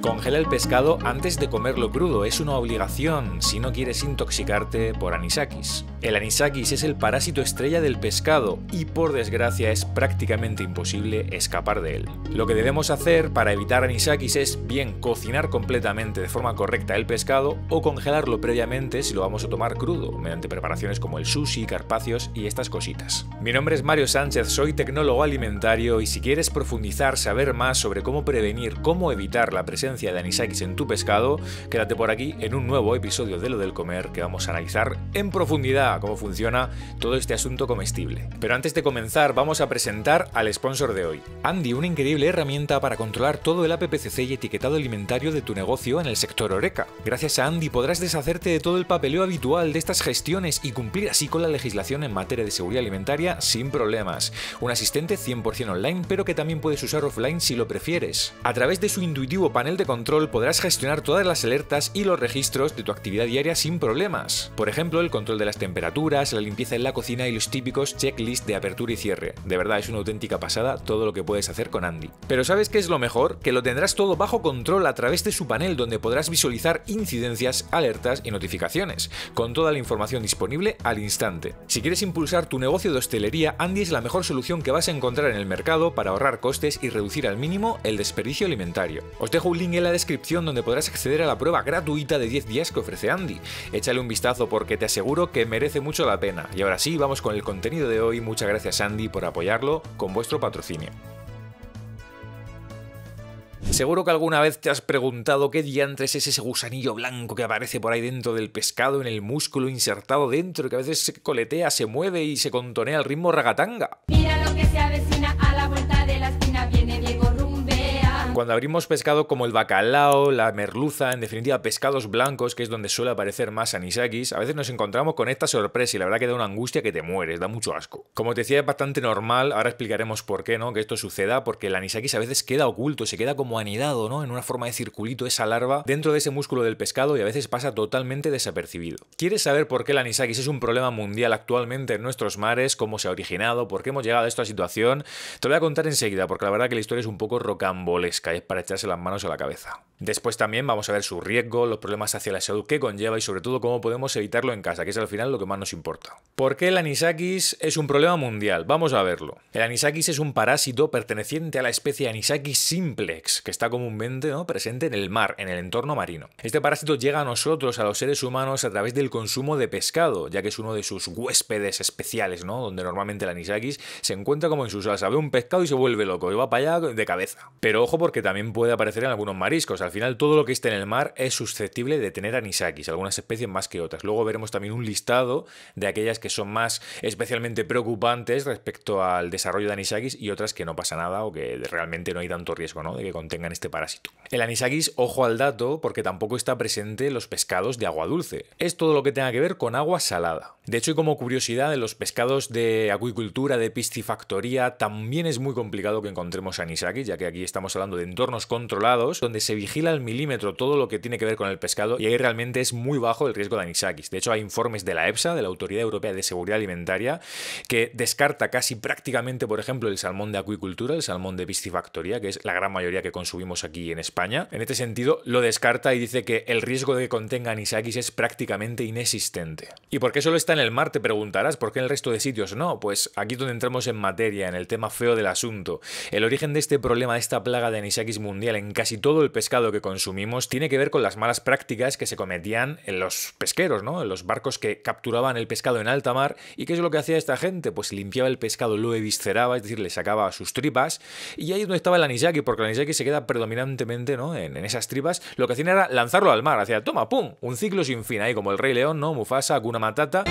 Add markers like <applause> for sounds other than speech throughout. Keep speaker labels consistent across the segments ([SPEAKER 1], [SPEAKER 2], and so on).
[SPEAKER 1] Congela el pescado antes de comerlo crudo, es una obligación si no quieres intoxicarte por anisakis. El anisakis es el parásito estrella del pescado y por desgracia es prácticamente imposible escapar de él. Lo que debemos hacer para evitar anisakis es bien cocinar completamente de forma correcta el pescado o congelarlo previamente si lo vamos a tomar crudo, mediante preparaciones como el sushi, carpacios y estas cositas. Mi nombre es Mario Sánchez, soy tecnólogo alimentario y si quieres profundizar, saber más sobre cómo prevenir, cómo evitar la presencia de anisakis en tu pescado, quédate por aquí en un nuevo episodio de Lo del Comer que vamos a analizar en profundidad cómo funciona todo este asunto comestible. Pero antes de comenzar, vamos a presentar al sponsor de hoy, Andy, una increíble herramienta para controlar todo el APPCC y etiquetado alimentario de tu negocio en el sector Oreca. Gracias a Andy podrás deshacerte de todo el papeleo habitual de estas gestiones y cumplir así con la legislación en materia de seguridad alimentaria sin problemas. Un asistente 100% online, pero que también puedes usar offline si lo prefieres. A través de su intuitivo panel control podrás gestionar todas las alertas y los registros de tu actividad diaria sin problemas. Por ejemplo, el control de las temperaturas, la limpieza en la cocina y los típicos checklists de apertura y cierre. De verdad es una auténtica pasada todo lo que puedes hacer con Andy. Pero ¿sabes qué es lo mejor? Que lo tendrás todo bajo control a través de su panel donde podrás visualizar incidencias, alertas y notificaciones, con toda la información disponible al instante. Si quieres impulsar tu negocio de hostelería, Andy es la mejor solución que vas a encontrar en el mercado para ahorrar costes y reducir al mínimo el desperdicio alimentario. Os dejo un link en la descripción donde podrás acceder a la prueba gratuita de 10 días que ofrece Andy. Échale un vistazo porque te aseguro que merece mucho la pena. Y ahora sí, vamos con el contenido de hoy. Muchas gracias Andy por apoyarlo con vuestro patrocinio. Seguro que alguna vez te has preguntado qué diantres es ese gusanillo blanco que aparece por ahí dentro del pescado, en el músculo insertado dentro, que a veces se coletea, se mueve y se contonea al ritmo ragatanga. Mira lo que se avecina a la vuelta de la esquina, viene Diego cuando abrimos pescado como el bacalao, la merluza, en definitiva pescados blancos, que es donde suele aparecer más anisakis, a veces nos encontramos con esta sorpresa y la verdad que da una angustia que te mueres, da mucho asco. Como te decía, es bastante normal, ahora explicaremos por qué, ¿no? Que esto suceda, porque el anisakis a veces queda oculto, se queda como anidado, ¿no? En una forma de circulito esa larva dentro de ese músculo del pescado y a veces pasa totalmente desapercibido. ¿Quieres saber por qué el anisakis es un problema mundial actualmente en nuestros mares, cómo se ha originado, por qué hemos llegado a esta situación? Te lo voy a contar enseguida, porque la verdad que la historia es un poco rocambolesca es para echarse las manos a la cabeza. Después también vamos a ver su riesgo, los problemas hacia la salud que conlleva y sobre todo cómo podemos evitarlo en casa, que es al final lo que más nos importa. ¿Por qué el anisakis es un problema mundial? Vamos a verlo. El anisakis es un parásito perteneciente a la especie anisakis simplex, que está comúnmente presente en el mar, en el entorno marino. Este parásito llega a nosotros, a los seres humanos, a través del consumo de pescado, ya que es uno de sus huéspedes especiales, ¿no? Donde normalmente el anisakis se encuentra como en su salsa, ve un pescado y se vuelve loco, y va para allá de cabeza. Pero ojo por que también puede aparecer en algunos mariscos. Al final todo lo que esté en el mar es susceptible de tener anisakis, algunas especies más que otras. Luego veremos también un listado de aquellas que son más especialmente preocupantes respecto al desarrollo de anisakis y otras que no pasa nada o que realmente no hay tanto riesgo de que contengan este parásito. El anisakis, ojo al dato, porque tampoco está presente en los pescados de agua dulce. Es todo lo que tenga que ver con agua salada. De hecho, y como curiosidad, en los pescados de acuicultura, de piscifactoría, también es muy complicado que encontremos anisakis, ya que aquí estamos hablando de de entornos controlados, donde se vigila al milímetro todo lo que tiene que ver con el pescado y ahí realmente es muy bajo el riesgo de anisakis. De hecho, hay informes de la EPSA, de la Autoridad Europea de Seguridad Alimentaria, que descarta casi prácticamente, por ejemplo, el salmón de acuicultura, el salmón de piscifactoría, que es la gran mayoría que consumimos aquí en España. En este sentido, lo descarta y dice que el riesgo de que contenga anisakis es prácticamente inexistente. ¿Y por qué solo está en el mar? Te preguntarás, ¿por qué en el resto de sitios no? Pues aquí donde entramos en materia, en el tema feo del asunto. El origen de este problema, de esta plaga de anisakis, mundial en casi todo el pescado que consumimos tiene que ver con las malas prácticas que se cometían en los pesqueros, ¿no? En los barcos que capturaban el pescado en alta mar. ¿Y qué es lo que hacía esta gente? Pues limpiaba el pescado, lo evisceraba, es decir, le sacaba sus tripas. Y ahí es donde estaba el anisaki, porque el anisaki se queda predominantemente, ¿no? En, esas tripas. Lo que hacían era lanzarlo al mar, hacía, toma, pum, un ciclo sin fin ahí, como el Rey León, ¿no? Mufasa, Guna Matata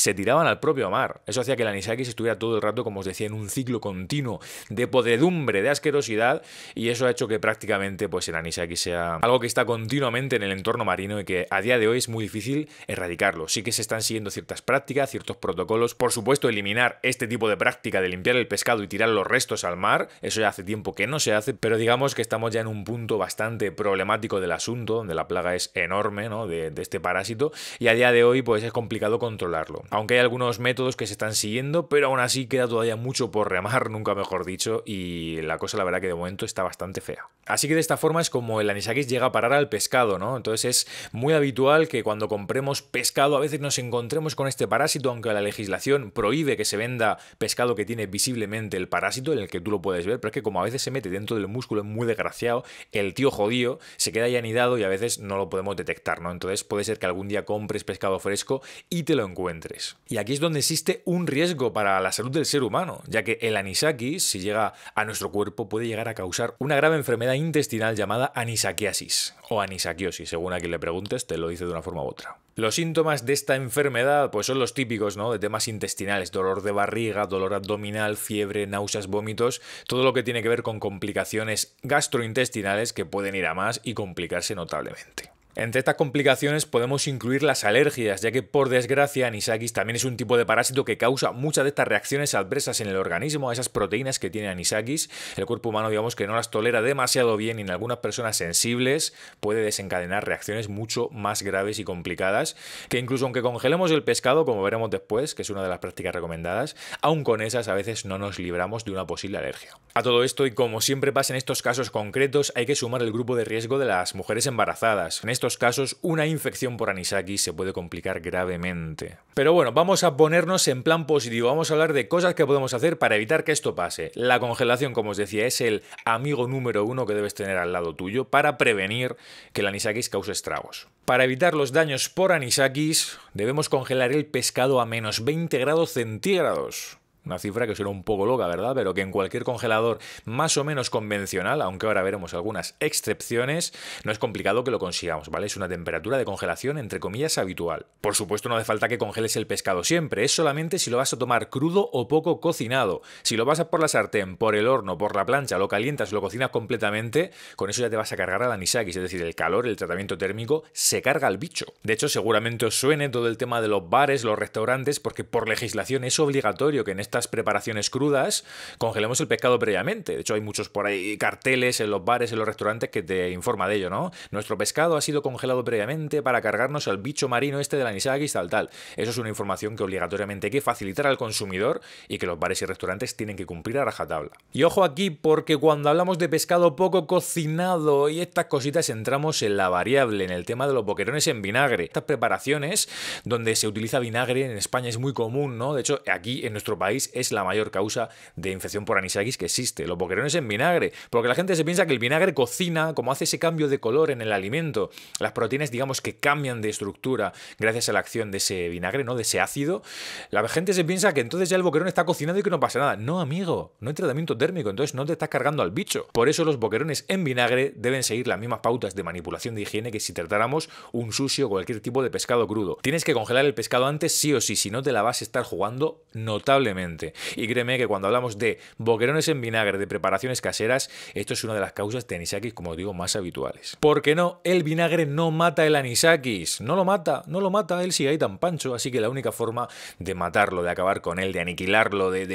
[SPEAKER 1] se tiraban al propio mar. Eso hacía que el anisakis estuviera todo el rato, como os decía, en un ciclo continuo de podredumbre, de asquerosidad, y eso ha hecho que prácticamente pues, el anisakis sea algo que está continuamente en el entorno marino y que a día de hoy es muy difícil erradicarlo. Sí que se están siguiendo ciertas prácticas, ciertos protocolos, por supuesto eliminar este tipo de práctica de limpiar el pescado y tirar los restos al mar, eso ya hace tiempo que no se hace, pero digamos que estamos ya en un punto bastante problemático del asunto, donde la plaga es enorme, De, de este parásito, y a día de hoy pues es complicado controlarlo aunque hay algunos métodos que se están siguiendo, pero aún así queda todavía mucho por remar, <laughs> nunca mejor dicho, y la cosa la verdad que de momento está bastante fea. Así que de esta forma es como el anisakis llega a parar al pescado, ¿no? Entonces es muy habitual que cuando compremos pescado a veces nos encontremos con este parásito, aunque la legislación prohíbe que se venda pescado que tiene visiblemente el parásito, en el que tú lo puedes ver, pero es que como a veces se mete dentro del músculo, es muy desgraciado, el tío jodido se queda ahí anidado y a veces no lo podemos detectar, ¿no? Entonces puede ser que algún día compres pescado fresco y te lo encuentres. Y aquí es donde existe un riesgo para la salud del ser humano, ya que el anisakis, si llega a nuestro cuerpo, puede llegar a causar una grave enfermedad intestinal llamada anisakiasis o anisakiosis, según a quien le preguntes, te lo dice de una forma u otra. Los síntomas de esta enfermedad pues son los típicos, ¿no? De temas intestinales, dolor de barriga, dolor abdominal, fiebre, náuseas, vómitos, todo lo que tiene que ver con complicaciones gastrointestinales que pueden ir a más y complicarse notablemente. Entre estas complicaciones podemos incluir las alergias, ya que por desgracia anisakis también es un tipo de parásito que causa muchas de estas reacciones adversas en el organismo, a esas proteínas que tiene anisakis. El cuerpo humano digamos que no las tolera demasiado bien y en algunas personas sensibles puede desencadenar reacciones mucho más graves y complicadas, que incluso aunque congelemos el pescado, como veremos después, que es una de las prácticas recomendadas, aún con esas a veces no nos libramos de una posible alergia. A todo esto, y como siempre pasa en estos casos concretos, hay que sumar el grupo de riesgo de las mujeres embarazadas. Este estos casos una infección por anisakis se puede complicar gravemente. Pero bueno, vamos a ponernos en plan positivo, vamos a hablar de cosas que podemos hacer para evitar que esto pase. La congelación, como os decía, es el amigo número uno que debes tener al lado tuyo para prevenir que el anisakis cause estragos. Para evitar los daños por anisakis, debemos congelar el pescado a menos 20 grados centígrados. Una cifra que suena un poco loca, ¿verdad? Pero que en cualquier congelador más o menos convencional, aunque ahora veremos algunas excepciones, no es complicado que lo consigamos, ¿vale? Es una temperatura de congelación entre comillas habitual. Por supuesto no hace falta que congeles el pescado siempre, es solamente si lo vas a tomar crudo o poco cocinado. Si lo pasas por la sartén, por el horno, por la plancha, lo calientas, lo cocinas completamente, con eso ya te vas a cargar a la misakis, es decir, el calor, el tratamiento térmico, se carga al bicho. De hecho, seguramente os suene todo el tema de los bares, los restaurantes, porque por legislación es obligatorio que en esta preparaciones crudas, congelemos el pescado previamente. De hecho, hay muchos por ahí carteles en los bares, en los restaurantes que te informa de ello, ¿no? Nuestro pescado ha sido congelado previamente para cargarnos al bicho marino este de la anisakis, tal, tal. Eso es una información que obligatoriamente hay que facilitar al consumidor y que los bares y restaurantes tienen que cumplir a rajatabla. Y ojo aquí, porque cuando hablamos de pescado poco cocinado y estas cositas, entramos en la variable, en el tema de los boquerones en vinagre. Estas preparaciones donde se utiliza vinagre en España es muy común, ¿no? De hecho, aquí en nuestro país es la mayor causa de infección por anisakis que existe. Los boquerones en vinagre. Porque la gente se piensa que el vinagre cocina, como hace ese cambio de color en el alimento. Las proteínas, digamos, que cambian de estructura gracias a la acción de ese vinagre, ¿no? De ese ácido. La gente se piensa que entonces ya el boquerón está cocinado y que no pasa nada. No, amigo, no hay tratamiento térmico, entonces no te estás cargando al bicho. Por eso los boquerones en vinagre deben seguir las mismas pautas de manipulación de higiene que si tratáramos un sucio o cualquier tipo de pescado crudo. Tienes que congelar el pescado antes sí o sí, si no te la vas a estar jugando notablemente. Y créeme que cuando hablamos de boquerones en vinagre, de preparaciones caseras, esto es una de las causas de anisakis, como digo, más habituales. ¿Por qué no? El vinagre no mata el anisakis. No lo mata, no lo mata, él sigue ahí tan pancho. Así que la única forma de matarlo, de acabar con él, de aniquilarlo, de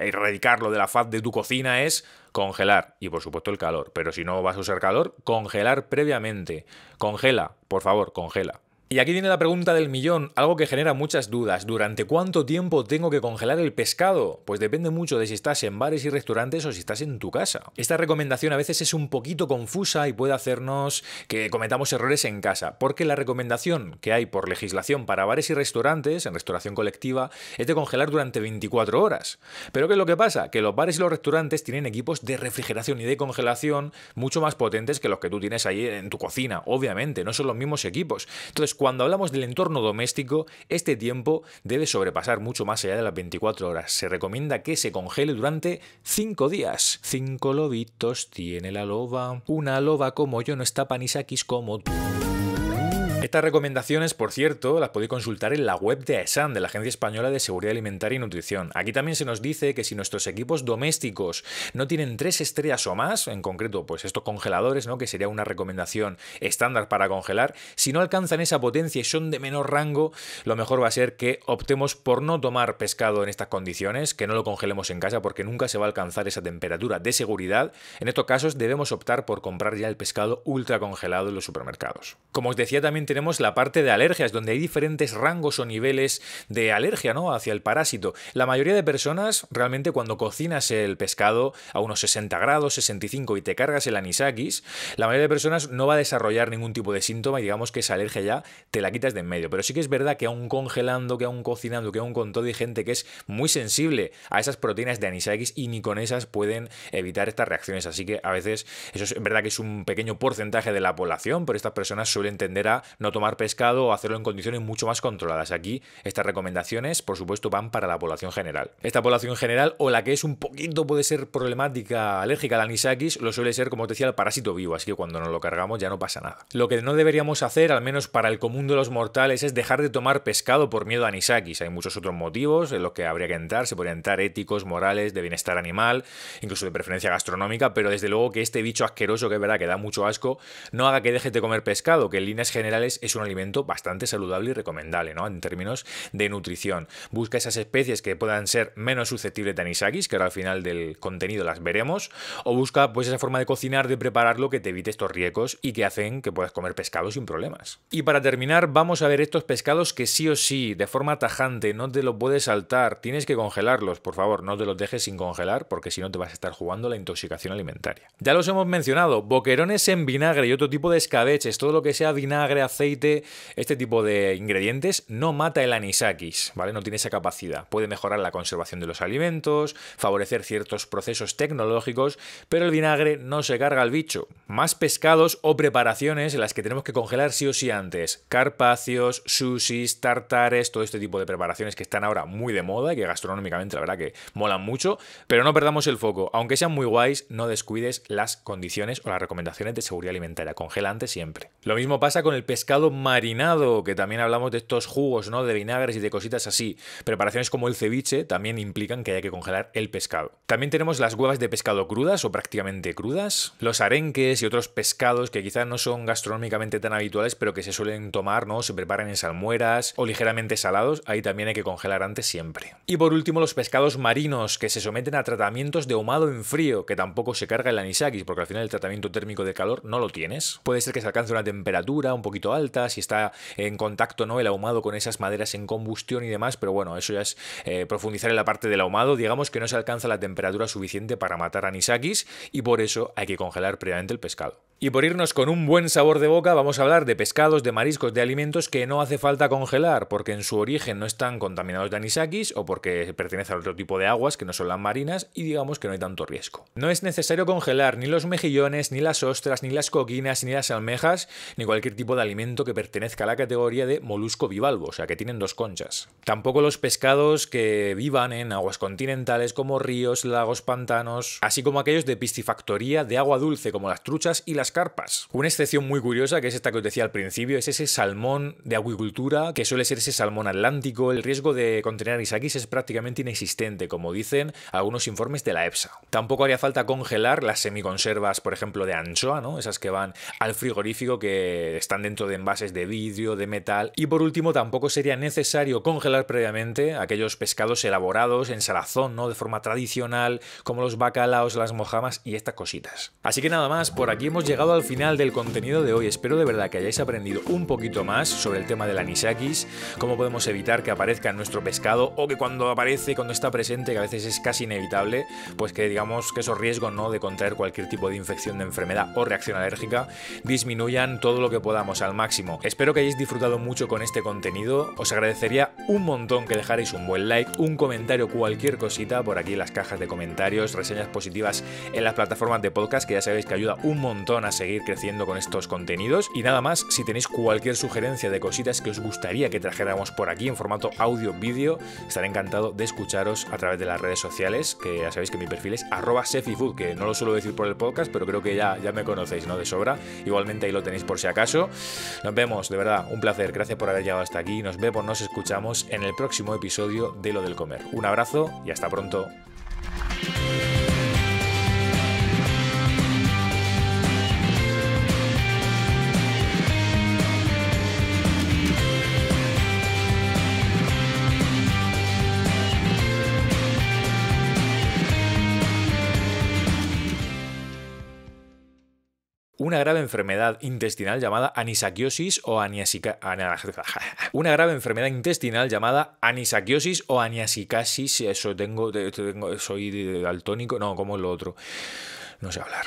[SPEAKER 1] erradicarlo de la faz de tu cocina es congelar y por supuesto el calor. Pero si no vas a usar calor, congelar previamente. Congela, por favor, congela. Y aquí viene la pregunta del millón, algo que genera muchas dudas. ¿Durante cuánto tiempo tengo que congelar el pescado? Pues depende mucho de si estás en bares y restaurantes o si estás en tu casa. Esta recomendación a veces es un poquito confusa y puede hacernos que cometamos errores en casa, porque la recomendación que hay por legislación para bares y restaurantes, en restauración colectiva, es de congelar durante 24 horas. Pero ¿qué es lo que pasa? Que los bares y los restaurantes tienen equipos de refrigeración y de congelación mucho más potentes que los que tú tienes ahí en tu cocina, obviamente, no son los mismos equipos. Entonces, cuando hablamos del entorno doméstico, este tiempo debe sobrepasar mucho más allá de las 24 horas. Se recomienda que se congele durante 5 días. 5 lobitos tiene la loba. Una loba como yo no está panisakis como tú. Estas recomendaciones, por cierto, las podéis consultar en la web de AESAN, de la Agencia Española de Seguridad Alimentaria y Nutrición. Aquí también se nos dice que si nuestros equipos domésticos no tienen tres estrellas o más, en concreto, pues estos congeladores, ¿no? que sería una recomendación estándar para congelar, si no alcanzan esa potencia y son de menor rango, lo mejor va a ser que optemos por no tomar pescado en estas condiciones, que no lo congelemos en casa porque nunca se va a alcanzar esa temperatura de seguridad. En estos casos debemos optar por comprar ya el pescado ultra congelado en los supermercados. Como os decía también tenemos la parte de alergias, donde hay diferentes rangos o niveles de alergia ¿no? hacia el parásito. La mayoría de personas realmente cuando cocinas el pescado a unos 60 grados, 65 y te cargas el anisakis, la mayoría de personas no va a desarrollar ningún tipo de síntoma y digamos que esa alergia ya te la quitas de en medio. Pero sí que es verdad que aún congelando, que aún cocinando, que aún con todo hay gente que es muy sensible a esas proteínas de anisakis y ni con esas pueden evitar estas reacciones. Así que a veces eso es verdad que es un pequeño porcentaje de la población, pero estas personas suelen tender a no tomar pescado o hacerlo en condiciones mucho más controladas. Aquí estas recomendaciones, por supuesto, van para la población general. Esta población general o la que es un poquito puede ser problemática alérgica al anisakis, lo suele ser, como te decía, el parásito vivo, así que cuando nos lo cargamos ya no pasa nada. Lo que no deberíamos hacer, al menos para el común de los mortales, es dejar de tomar pescado por miedo a anisakis. Hay muchos otros motivos en los que habría que entrar, se podrían entrar éticos, morales, de bienestar animal, incluso de preferencia gastronómica, pero desde luego que este bicho asqueroso, que es verdad que da mucho asco, no haga que dejes de comer pescado, que en líneas generales es un alimento bastante saludable y recomendable, ¿no? En términos de nutrición. Busca esas especies que puedan ser menos susceptibles de anisakis, que ahora al final del contenido las veremos, o busca pues esa forma de cocinar, de prepararlo que te evite estos riesgos y que hacen que puedas comer pescado sin problemas. Y para terminar, vamos a ver estos pescados que sí o sí, de forma tajante, no te lo puedes saltar, tienes que congelarlos, por favor, no te los dejes sin congelar, porque si no te vas a estar jugando la intoxicación alimentaria. Ya los hemos mencionado, boquerones en vinagre y otro tipo de escabeches, todo lo que sea vinagre, azúcar, aceite, este tipo de ingredientes, no mata el anisakis, ¿vale? No tiene esa capacidad. Puede mejorar la conservación de los alimentos, favorecer ciertos procesos tecnológicos, pero el vinagre no se carga al bicho. Más pescados o preparaciones en las que tenemos que congelar sí o sí antes. Carpacios, sushis, tartares, todo este tipo de preparaciones que están ahora muy de moda y que gastronómicamente la verdad que molan mucho, pero no perdamos el foco. Aunque sean muy guays, no descuides las condiciones o las recomendaciones de seguridad alimentaria. Congelante siempre. Lo mismo pasa con el pescado pescado marinado, que también hablamos de estos jugos, ¿no? De vinagres y de cositas así. Preparaciones como el ceviche también implican que haya que congelar el pescado. También tenemos las huevas de pescado crudas o prácticamente crudas, los arenques y otros pescados que quizás no son gastronómicamente tan habituales, pero que se suelen tomar, ¿no? Se preparan en salmueras o ligeramente salados, ahí también hay que congelar antes siempre. Y por último, los pescados marinos, que se someten a tratamientos de ahumado en frío, que tampoco se carga el anisakis, porque al final el tratamiento térmico de calor no lo tienes. Puede ser que se alcance una temperatura un poquito alta, alta, si está en contacto no el ahumado con esas maderas en combustión y demás, pero bueno, eso ya es eh, profundizar en la parte del ahumado, digamos que no se alcanza la temperatura suficiente para matar anisakis y por eso hay que congelar previamente el pescado. Y por irnos con un buen sabor de boca, vamos a hablar de pescados, de mariscos, de alimentos que no hace falta congelar porque en su origen no están contaminados de anisakis o porque pertenece a otro tipo de aguas que no son las marinas y digamos que no hay tanto riesgo. No es necesario congelar ni los mejillones, ni las ostras, ni las coquinas, ni las almejas, ni cualquier tipo de alimento que pertenezca a la categoría de molusco bivalvo, o sea, que tienen dos conchas. Tampoco los pescados que vivan en aguas continentales como ríos, lagos, pantanos, así como aquellos de piscifactoría de agua dulce como las truchas y las carpas. Una excepción muy curiosa, que es esta que os decía al principio, es ese salmón de acuicultura, que suele ser ese salmón atlántico. El riesgo de contener isaquis es prácticamente inexistente, como dicen algunos informes de la EPSA. Tampoco haría falta congelar las semiconservas, por ejemplo, de anchoa, ¿no? Esas que van al frigorífico que están dentro de de envases de vidrio, de metal y por último tampoco sería necesario congelar previamente aquellos pescados elaborados en salazón, ¿no? De forma tradicional, como los bacalaos, las mojamas y estas cositas. Así que nada más, por aquí hemos llegado al final del contenido de hoy. Espero de verdad que hayáis aprendido un poquito más sobre el tema del anisakis, cómo podemos evitar que aparezca en nuestro pescado o que cuando aparece, cuando está presente, que a veces es casi inevitable, pues que digamos que esos riesgos, ¿no? De contraer cualquier tipo de infección de enfermedad o reacción alérgica disminuyan todo lo que podamos al máximo. Espero que hayáis disfrutado mucho con este contenido, os agradecería un montón que dejarais un buen like, un comentario, cualquier cosita por aquí en las cajas de comentarios, reseñas positivas en las plataformas de podcast que ya sabéis que ayuda un montón a seguir creciendo con estos contenidos. Y nada más, si tenéis cualquier sugerencia de cositas que os gustaría que trajéramos por aquí en formato audio-vídeo, estaré encantado de escucharos a través de las redes sociales, que ya sabéis que mi perfil es arroba sefifood, que no lo suelo decir por el podcast, pero creo que ya, ya me conocéis, ¿no? De sobra. Igualmente ahí lo tenéis por si acaso. Nos vemos, de verdad, un placer. Gracias por haber llegado hasta aquí. Nos vemos, nos escuchamos en el próximo episodio de Lo del Comer. Un abrazo y hasta pronto. una grave enfermedad intestinal llamada anisakiosis o aniasica... <laughs> una grave enfermedad intestinal llamada anisakiosis o aniasicasis. Eso tengo, tengo soy daltónico, no, como lo otro. No sé hablar.